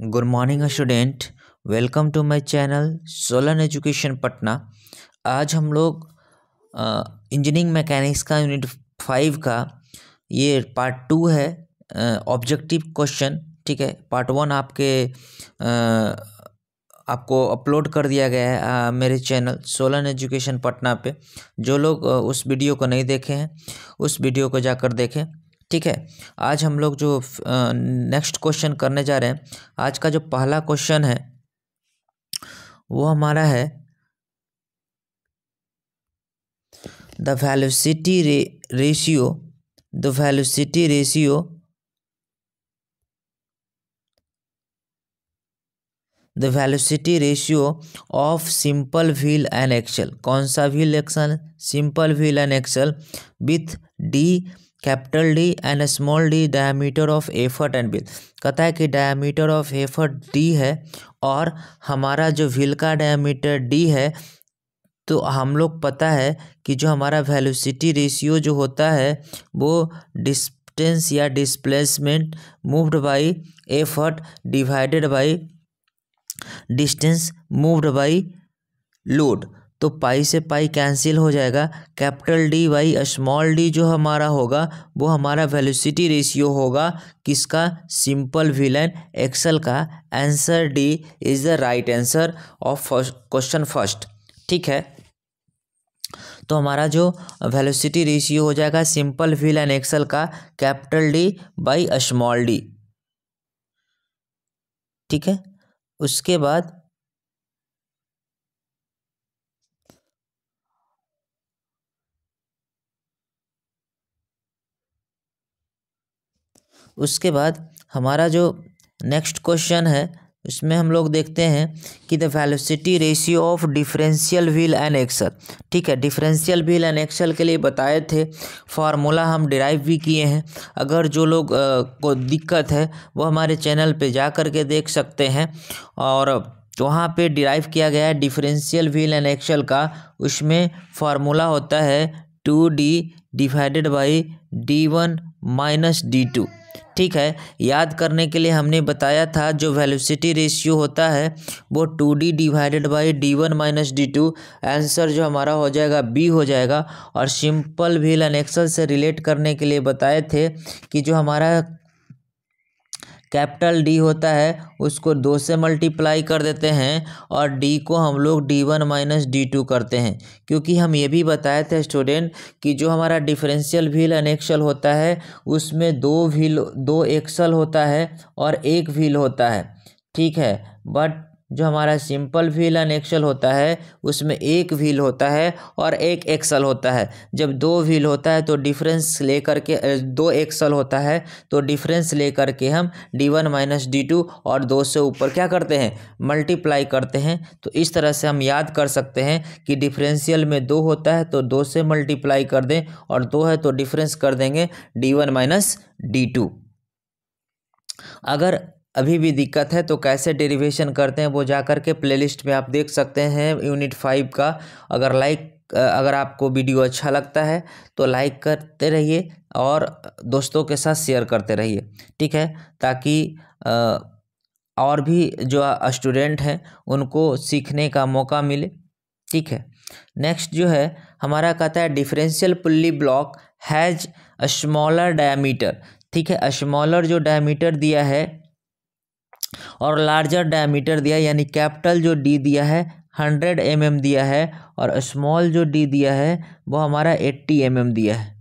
good morning student welcome to my channel Solan education Patna आज हम लोग इंजीनियरिंग मैकेनिक्स का यूनिट फाइव का ये पार्ट टू है ऑब्जेक्टिव क्वेश्चन ठीक है पार्ट वन आपके आ, आपको अपलोड कर दिया गया है आ, मेरे चैनल सोलन एजुकेशन पटना पे जो लोग उस वीडियो को नहीं देखे हैं उस वीडियो को जाकर देखें ठीक है आज हम लोग जो नेक्स्ट क्वेश्चन करने जा रहे हैं आज का जो पहला क्वेश्चन है वो हमारा है the velocity ratio the velocity ratio the velocity ratio of simple wheel and axle कौन सा wheel axle simple wheel and axle with D capital D and small D diameter of effort and wheel कहता है कि diameter of effort D है और हमारा जो wheel का डायमीटर डी है तो हम लोग पता है कि जो हमारा वेलोसिटी रेशियो जो होता है वो डिस्टेंस या displacement moved by effort divided by distance moved by load तो पाई से पाई कैंसिल हो जाएगा capital D by small D जो हमारा होगा वो हमारा वेलोसिटी रेशियो होगा किसका सिंपल विलन एक्सल का answer D is the right answer of question first ठीक है तो हमारा जो वेलोसिटी रेशियो हो जाएगा सिंपल विलन एक्सल का capital D by small D ठीक है उसके बाद उसके बाद हमारा जो नेक्स्ट क्वेश्चन है इसमें हम लोग देखते हैं कि the velocity ratio of differential wheel and axle ठीक है डिफरेंशियल व्हील एंड एक्सल के लिए बताए थे फार्मूला हम डिराइव भी किए हैं अगर जो लोग आ, को दिक्कत है वो हमारे चैनल पे जा कर के देख सकते हैं और तो वहाँ पे डिराइव किया गया है डिफरेंशियल व्हील एंड एक्सल का उसमें फार्मूला होता है two D divided by D one minus D two ठीक है याद करने के लिए हमने बताया था जो वेलोसिटी रेशियो होता है वो two D divided by D one minus D two answer जो हमारा हो जाएगा बी हो जाएगा और सिंपल व्हील एक्सल से रिलेट करने के लिए बताए थे कि जो हमारा कैपिटल डी होता है उसको दो से मल्टीप्लाई कर देते हैं और डी को हम लोग D one minus D two करते हैं क्योंकि हम ये भी बताए थे स्टूडेंट कि जो हमारा डिफरेंशियल व्हील अनेक्सल होता है उसमें दो व्हील दो एक्सल होता है और एक व्हील होता है ठीक है बट जो हमारा सिंपल व्हील एंड एक्सल होता है उसमें एक व्हील होता है और एक एक्सल होता है जब दो व्हील होता है तो डिफरेंस लेकर के दो एक्सल होता है तो डिफरेंस लेकर के हम D one minus D two और दो से ऊपर क्या करते हैं मल्टीप्लाई करते हैं तो इस तरह से हम याद कर सकते हैं कि डिफरेंशियल में दो होता है तो दो से मल्टीप्लाई कर दें और दो है तो डिफरेंस कर देंगे D one minus D two अगर अभी भी दिक्कत है तो कैसे डेरिवेशन करते हैं वो जा कर के प्लेलिस्ट में आप देख सकते हैं यूनिट फाइव का अगर लाइक अगर आपको वीडियो अच्छा लगता है तो लाइक करते रहिए और दोस्तों के साथ शेयर करते रहिए ठीक है ताकि और भी जो स्टूडेंट हैं उनको सीखने का मौका मिले ठीक है नेक्स्ट जो है हमारा कहता है differential pulley block has smaller diameter ठीक है स्मॉलर जो डायामीटर दिया है और लार्जर डायमीटर दिया यानी कैपिटल जो डी दिया है हंड्रेड एम mm दिया है और स्मॉल जो डी दिया है वो हमारा एट्टी एम mm दिया है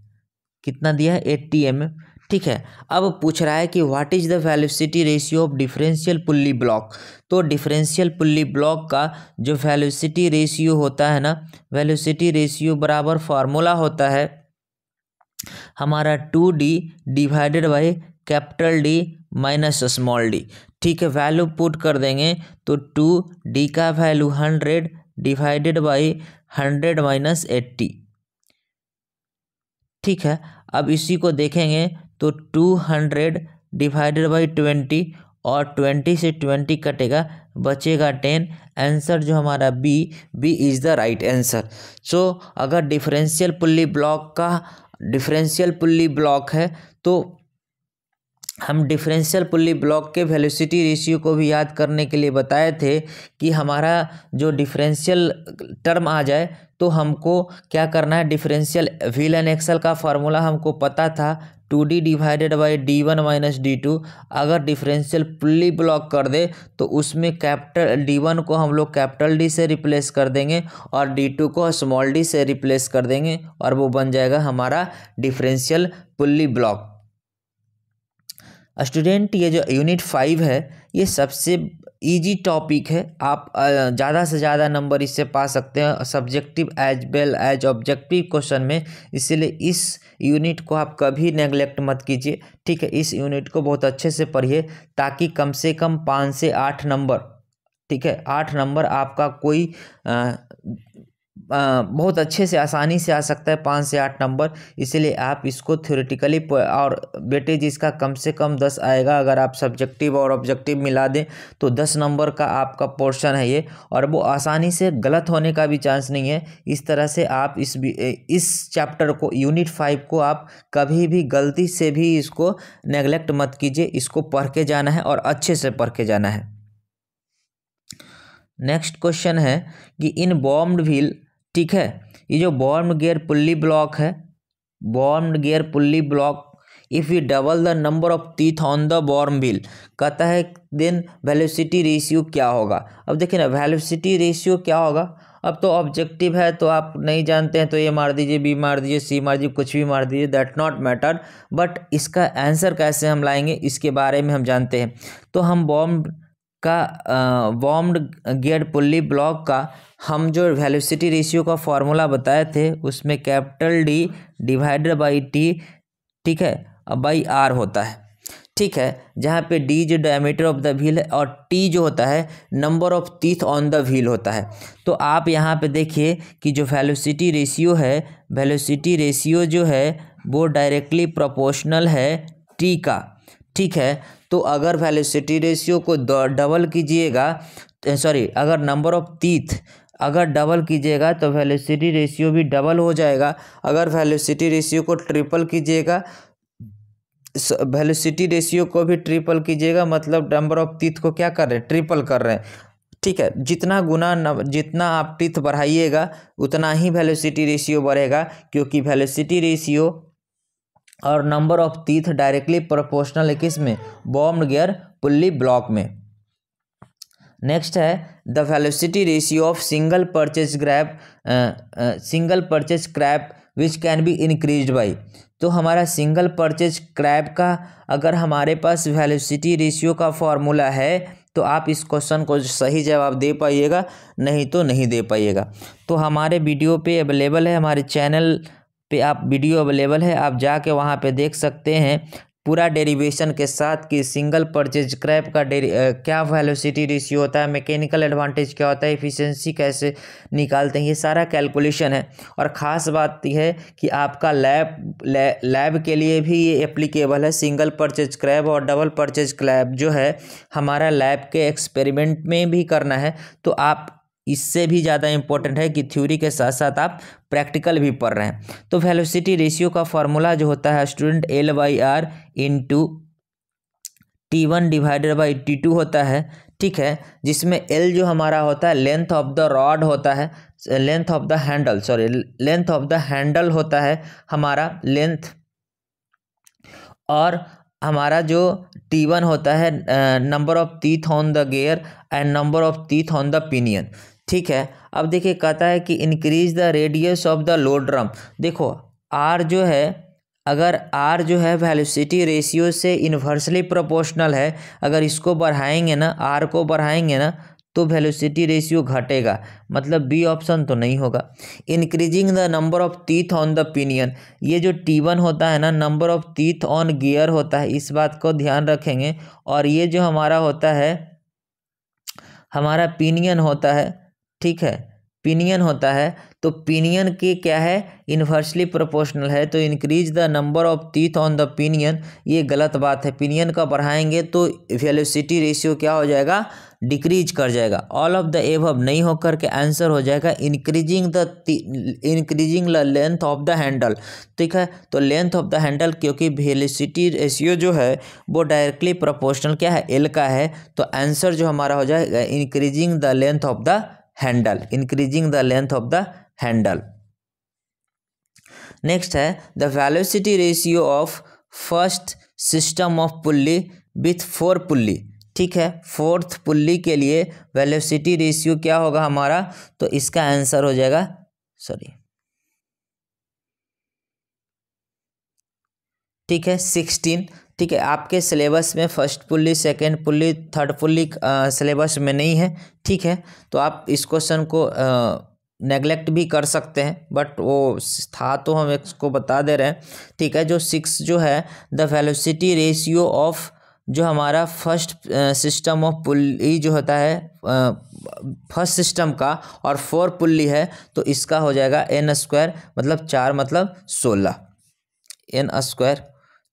कितना दिया है एट्टी एम एम ठीक है अब पूछ रहा है कि what is the velocity ratio of differential pulley block तो डिफरेंशियल पुल्ली ब्लॉक का जो वेलोसिटी रेशियो होता है ना वेलोसिटी रेशियो बराबर फार्मूला होता है हमारा two D divided by capital D minus small D ठीक है वैल्यू पुट कर देंगे तो टू डी का value hundred divided by hundred minus eighty ठीक है अब इसी को देखेंगे तो two hundred divided by twenty और ट्वेंटी से ट्वेंटी कटेगा बचेगा टेन आंसर जो हमारा B B is the right answer so अगर डिफरेंशियल पुल्ली ब्लॉक का डिफरेंशियल पुल्ली ब्लॉक है तो हम डिफरेंशियल पुल्ली ब्लॉक के वेलोसिटी रेशियो को भी याद करने के लिए बताए थे कि हमारा जो डिफरेंशियल टर्म आ जाए तो हमको क्या करना है डिफरेंशियल व्हील एंड एक्सल का फार्मूला हमको पता था two D divided by D one minus D two अगर डिफरेंशियल पुल्ली ब्लॉक कर दे तो उसमें कैपिटल डी वन को हम लोग कैपिटल डी से रिप्लेस कर देंगे और डी टू को स्मॉल डी से रिप्लेस कर देंगे और वो बन जाएगा हमारा डिफरेंशियल पुल्ली ब्लॉक स्टूडेंट ये जो यूनिट फाइव है ये सबसे इजी टॉपिक है आप ज़्यादा से ज़्यादा नंबर इससे पा सकते हैं subjective as well as objective question में इसलिए इस यूनिट को आप कभी नेगलेक्ट मत कीजिए ठीक है इस यूनिट को बहुत अच्छे से पढ़िए ताकि कम से कम पाँच से आठ नंबर ठीक है आठ नंबर आपका कोई आ, बहुत अच्छे से आसानी से आ सकता है पाँच से आठ नंबर इसीलिए आप इसको थ्योरेटिकली और बेटे इसका कम से कम दस आएगा अगर आप सब्जेक्टिव और ऑब्जेक्टिव मिला दें तो दस नंबर का आपका पोर्शन है ये और वो आसानी से गलत होने का भी चांस नहीं है इस तरह से आप इस इस चैप्टर को यूनिट फाइव को आप कभी भी गलती से भी इसको नेगलेक्ट मत कीजिए इसको पढ़ के जाना है और अच्छे से पढ़ के जाना है नेक्स्ट क्वेश्चन है कि इन बॉम्बविल ठीक है ये जो बॉर्म गेयर पुल्ली ब्लॉक है worm gear pulley block if you double the number of teeth on the worm wheel कहता है देन वेलोसिटी रेशियो क्या होगा अब देखिए ना वेलोसिटी रेशियो क्या होगा अब तो ऑब्जेक्टिव है तो आप नहीं जानते हैं तो ये मार दीजिए बी मार दीजिए सी मार दीजिए कुछ भी मार दीजिए दैट नॉट मैटर बट इसका आंसर कैसे हम लाएंगे इसके बारे में हम जानते हैं तो हम बॉम्ब का बॉम्ब गेट पुल्ली ब्लॉक का हम जो वेलोसिटी रेशियो का फॉर्मूला बताए थे उसमें capital D divided by T ठीक है बाई आर होता है ठीक है जहाँ पे डी जो डायमीटर ऑफ द व्हील है और टी जो होता है number of teeth on the wheel होता है तो आप यहाँ पे देखिए कि जो वेलोसिटी रेशियो है वेलोसिटी रेशियो जो है वो डायरेक्टली प्रोपोर्शनल है टी का ठीक है तो अगर वेलोसिटी रेशियो को डबल कीजिएगा सॉरी अगर नंबर ऑफ टीथ अगर डबल कीजिएगा तो वेलोसिटी रेशियो भी डबल हो जाएगा अगर वेलोसिटी रेशियो को ट्रिपल कीजिएगा वेलोसिटी रेशियो को भी ट्रिपल कीजिएगा मतलब नंबर ऑफ टीथ को क्या कर रहे हैं ट्रिपल कर रहे हैं ठीक है जितना गुना न, जितना आप टीथ बढ़ाइएगा उतना ही वेलोसिटी रेशियो बढ़ेगा क्योंकि वेलोसिटी रेशियो और number of teeth directly proportional है किस में बॉम्ब गियर पुल्ली ब्लॉक में नेक्स्ट है the velocity ratio of single purchase crab single purchase crab which can be increase by तो हमारा सिंगल परचेज क्रैप का अगर हमारे पास वेलोसिटी रेशियो का फॉर्मूला है तो आप इस क्वेश्चन को सही जवाब दे पाइएगा नहीं तो नहीं दे पाइएगा तो हमारे वीडियो पे अवेलेबल है हमारे चैनल पे आप वीडियो अवेलेबल है आप जाके वहाँ पे देख सकते हैं पूरा डेरिवेशन के साथ कि सिंगल परचेज क्रैप का डेरी क्या वेलोसिटी रेशियो होता है मैकेनिकल एडवांटेज क्या होता है एफिशिएंसी कैसे निकालते हैं ये सारा कैलकुलेशन है और ख़ास बात यह है कि आपका लैब लैब के लिए भी ये एप्लीकेबल है सिंगल परचेज क्रैब और डबल परचेज क्रैप जो है हमारा लैब के एक्सपेरिमेंट में भी करना है तो आप इससे भी ज़्यादा इंपॉर्टेंट है कि थ्योरी के साथ साथ आप प्रैक्टिकल भी पढ़ रहे हैं तो वेलोसिटी रेशियो का फॉर्मूला जो होता है student L Y R into T one divided by T two होता है ठीक है जिसमें एल जो हमारा होता है लेंथ ऑफ द रॉड होता है length of the handle sorry length of the handle होता है हमारा लेंथ और हमारा जो टी वन होता है number of teeth on the gear and number of teeth on the pinion ठीक है अब देखिए कहता है कि increase the radius of the load drum देखो आर जो है अगर आर जो है वेलोसिटी रेशियो से इन्वर्सली प्रोपोर्शनल है अगर इसको बढ़ाएंगे ना आर को बढ़ाएंगे ना तो वेलोसिटी रेशियो घटेगा मतलब बी ऑप्शन तो नहीं होगा increasing the number of teeth on the pinion ये जो टी वन होता है ना number of teeth on gear होता है इस बात को ध्यान रखेंगे और ये जो हमारा होता है हमारा पिनियन होता है ठीक है पिनियन होता है तो पिनियन के क्या है इन्वर्सली प्रोपोर्शनल है तो increase the number of teeth on the pinion ये गलत बात है पिनियन का बढ़ाएंगे तो वेलोसिटी रेशियो क्या हो जाएगा डिक्रीज कर जाएगा ऑल ऑफ द एवब नहीं होकर के आंसर हो जाएगा increasing the increasing the length of the handle ठीक है तो लेंथ ऑफ द हैंडल क्योंकि वेलोसिटी रेशियो जो है वो डायरेक्टली प्रोपोर्शनल क्या है एल का है तो आंसर जो हमारा हो जाएगा increasing the length of the handle increasing the length of the handle next है the velocity ratio of first system of pulley with four pulley ठीक है फोर्थ पुल्ली के लिए वैल्यूसिटी रेशियो क्या होगा हमारा तो इसका आंसर हो जाएगा सॉरी ठीक है सिक्सटीन ठीक है आपके सिलेबस में first pulley second pulley third pulley syllabus में नहीं है ठीक है तो आप इस क्वेश्चन को नेगलेक्ट भी कर सकते हैं बट वो था तो हम इसको बता दे रहे हैं ठीक है जो सिक्स जो है द वेलोसिटी रेशियो ऑफ जो हमारा फर्स्ट सिस्टम ऑफ पुल्ली जो होता है फर्स्ट सिस्टम का और फोर पुल्ली है तो इसका हो जाएगा एन स्क्वायर मतलब चार मतलब सोलह एन स्क्वायर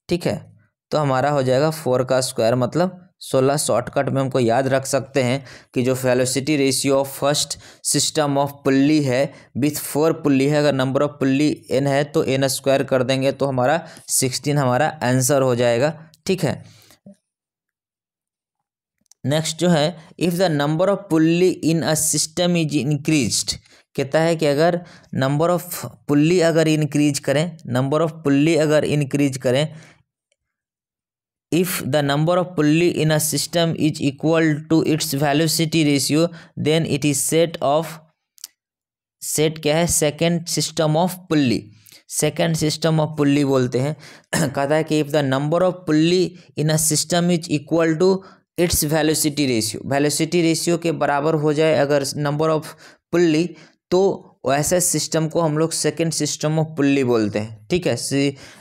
ठीक है तो हमारा हो जाएगा फोर का स्क्वायर मतलब सोलह शॉर्टकट में हमको याद रख सकते हैं कि जो velocity ratio of first system of pulley है विथ फोर पुल्ली है अगर नंबर ऑफ पुल्ली एन है तो एन स्क्वायर कर देंगे तो हमारा सिक्सटीन हमारा आंसर हो जाएगा ठीक है नेक्स्ट जो है if the number of pulley in a system is increased कहता है कि अगर नंबर ऑफ पुल्ली अगर इंक्रीज करें नंबर ऑफ पुल्ली अगर इंक्रीज करें if the number of pulley in a system is equal to its velocity ratio then it is set of set क्या है second system of pulley second system of pulley बोलते हैं कहता है कि if the number of pulley in a system is equal to its velocity ratio velocity ratio के बराबर हो जाए अगर नंबर ऑफ पुल्ली तो वैसे सिस्टम को हम लोग सेकेंड सिस्टम ऑफ पुल्ली बोलते हैं ठीक है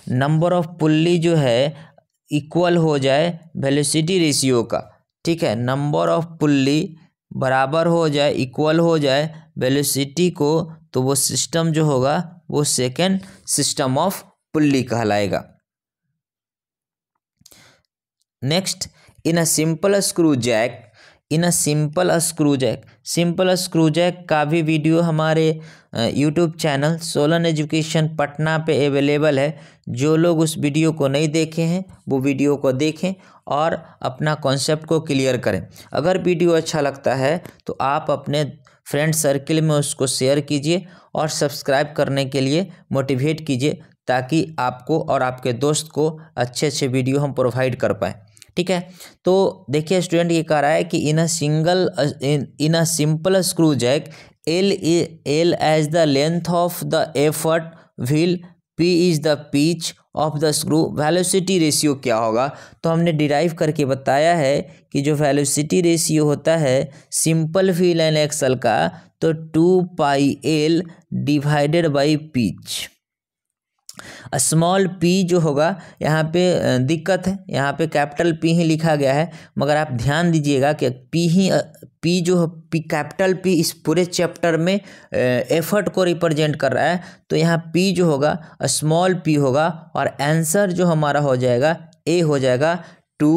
नंबर ऑफ पुल्ली जो है इक्वल हो जाए वेलोसिटी रेशियो का ठीक है नंबर ऑफ पुल्ली बराबर हो जाए इक्वल हो जाए वेलोसिटी को तो वो सिस्टम जो होगा वो सेकेंड सिस्टम ऑफ पुल्ली कहलाएगा next in a simple screw jack in a simple uh screw jack simple uh screw jack का भी वीडियो हमारे YouTube channel Solan education Patna पे अवेलेबल है जो लोग उस वीडियो को नहीं देखे हैं वो वीडियो को देखें और अपना कॉन्सेप्ट को क्लियर करें अगर वीडियो अच्छा लगता है तो आप अपने फ्रेंड सर्किल में उसको शेयर कीजिए और सब्सक्राइब करने के लिए मोटिवेट कीजिए ताकि आपको और आपके दोस्त को अच्छे अच्छे वीडियो हम प्रोवाइड कर पाएँ ठीक है तो देखिए स्टूडेंट ये कह रहा है कि in a single in a simple screw jack L L as the length of the effort wheel P is the pitch of the screw velocity ratio क्या होगा तो हमने डिराइव करके बताया है कि जो वेलोसिटी रेशियो होता है सिंपल व्हील एंड एक्सल का तो two pi L divided by pitch small P जो होगा यहाँ पे दिक्कत है यहाँ पे कैपिटल पी ही लिखा गया है मगर आप ध्यान दीजिएगा कि पी ही पी जो पी कैपिटल पी इस पूरे चैप्टर में एफर्ट को रिप्रेजेंट कर रहा है तो यहाँ पी जो होगा स्मॉल पी होगा और आंसर जो हमारा हो जाएगा ए हो जाएगा two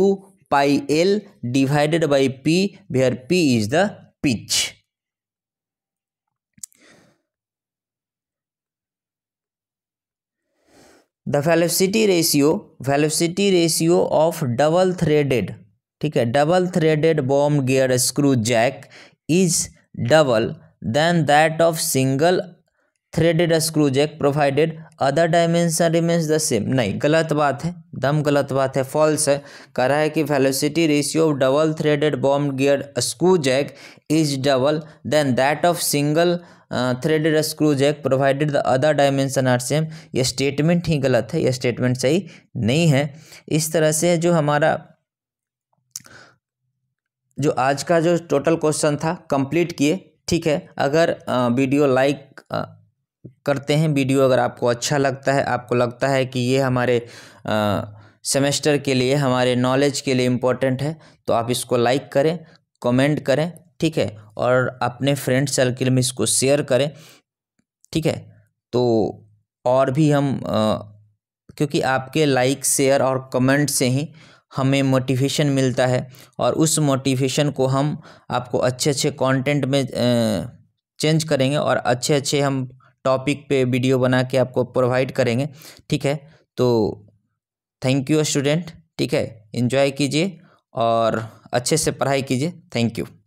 pi L divided by P where P is the pitch the velocity ratio velocity ratio of double threaded ठीक है double threaded worm gear screw jack is double then that of single threaded screw jack provided other dimension remains the same नहीं गलत बात है दम गलत बात है फॉल्स है कह रहा है कि velocity ratio of double threaded बॉम्ब gear screw jack is double then that of single threaded screw jack provided the other dimension are same यह स्टेटमेंट ही गलत है यह स्टेटमेंट सही नहीं है इस तरह से जो हमारा जो आज का जो टोटल क्वेश्चन था कंप्लीट किए ठीक है अगर वीडियो लाइक करते हैं वीडियो अगर आपको अच्छा लगता है आपको लगता है कि ये हमारे सेमेस्टर के लिए हमारे नॉलेज के लिए इम्पोर्टेंट है तो आप इसको लाइक करें कमेंट करें ठीक है और अपने फ्रेंड सर्किल में इसको शेयर करें ठीक है तो और भी हम आ, क्योंकि आपके लाइक शेयर और कमेंट से ही हमें मोटिवेशन मिलता है और उस मोटिवेशन को हम आपको अच्छे अच्छे कंटेंट में चेंज करेंगे और अच्छे अच्छे हम टॉपिक पे वीडियो बना के आपको प्रोवाइड करेंगे ठीक है तो थैंक यू स्टूडेंट ठीक है इन्जॉय कीजिए और अच्छे से पढ़ाई कीजिए थैंक यू